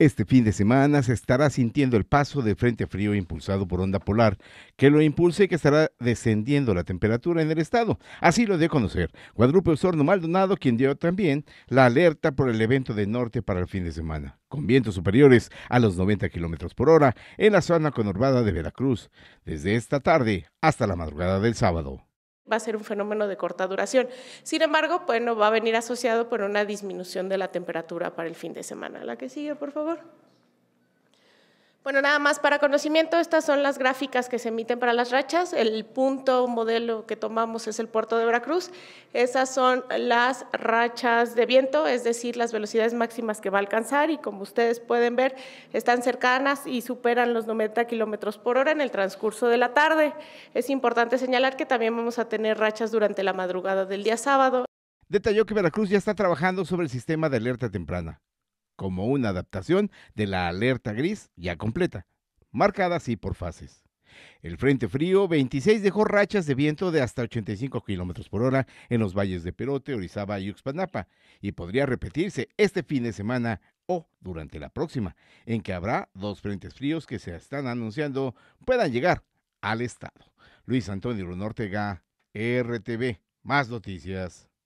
Este fin de semana se estará sintiendo el paso de frente frío impulsado por onda polar, que lo impulse y que estará descendiendo la temperatura en el estado. Así lo dio a conocer Guadalupe Osorno Maldonado, quien dio también la alerta por el evento de norte para el fin de semana, con vientos superiores a los 90 kilómetros por hora en la zona conurbada de Veracruz, desde esta tarde hasta la madrugada del sábado va a ser un fenómeno de corta duración. Sin embargo, bueno, va a venir asociado por una disminución de la temperatura para el fin de semana. La que sigue, por favor. Bueno, nada más para conocimiento, estas son las gráficas que se emiten para las rachas. El punto modelo que tomamos es el puerto de Veracruz. Esas son las rachas de viento, es decir, las velocidades máximas que va a alcanzar y como ustedes pueden ver, están cercanas y superan los 90 kilómetros por hora en el transcurso de la tarde. Es importante señalar que también vamos a tener rachas durante la madrugada del día sábado. Detalló que Veracruz ya está trabajando sobre el sistema de alerta temprana como una adaptación de la alerta gris ya completa, marcada así por fases. El Frente Frío 26 dejó rachas de viento de hasta 85 kilómetros por hora en los valles de Perote, Orizaba y Uxpanapa, y podría repetirse este fin de semana o durante la próxima, en que habrá dos frentes fríos que se están anunciando puedan llegar al Estado. Luis Antonio Nortega, RTV. Más noticias.